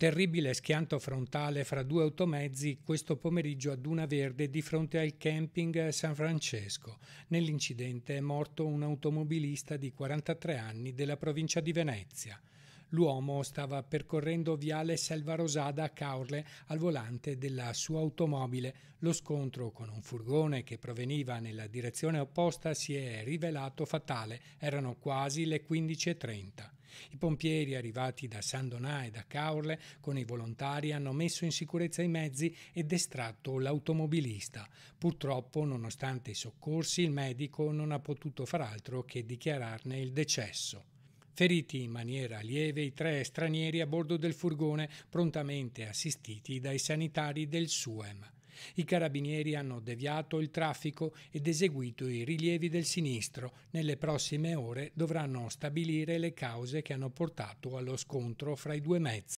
Terribile schianto frontale fra due automezzi questo pomeriggio a Duna verde di fronte al camping San Francesco. Nell'incidente è morto un automobilista di 43 anni della provincia di Venezia. L'uomo stava percorrendo viale Selva Rosada a Caorle al volante della sua automobile. Lo scontro con un furgone che proveniva nella direzione opposta si è rivelato fatale. Erano quasi le 15.30. I pompieri arrivati da San Donà e da Caorle con i volontari hanno messo in sicurezza i mezzi ed estratto l'automobilista. Purtroppo, nonostante i soccorsi, il medico non ha potuto far altro che dichiararne il decesso. Feriti in maniera lieve i tre stranieri a bordo del furgone, prontamente assistiti dai sanitari del SUEM. I carabinieri hanno deviato il traffico ed eseguito i rilievi del sinistro. Nelle prossime ore dovranno stabilire le cause che hanno portato allo scontro fra i due mezzi.